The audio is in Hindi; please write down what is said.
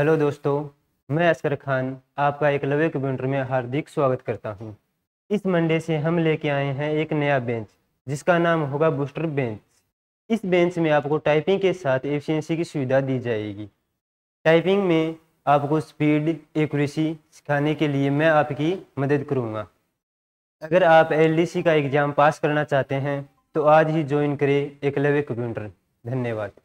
हेलो दोस्तों मैं असकर खान आपका एक लवे कम्प्यूटर में हार्दिक स्वागत करता हूं। इस मंडे से हम लेके आए हैं एक नया बेंच जिसका नाम होगा बूस्टर बेंच इस बेंच में आपको टाइपिंग के साथ एफिशिएंसी की सुविधा दी जाएगी टाइपिंग में आपको स्पीड एक्यूरेसी सिखाने के लिए मैं आपकी मदद करूँगा अगर आप एल का एग्ज़ाम पास करना चाहते हैं तो आज ही ज्वाइन करें एक लवे कंप्यूटर धन्यवाद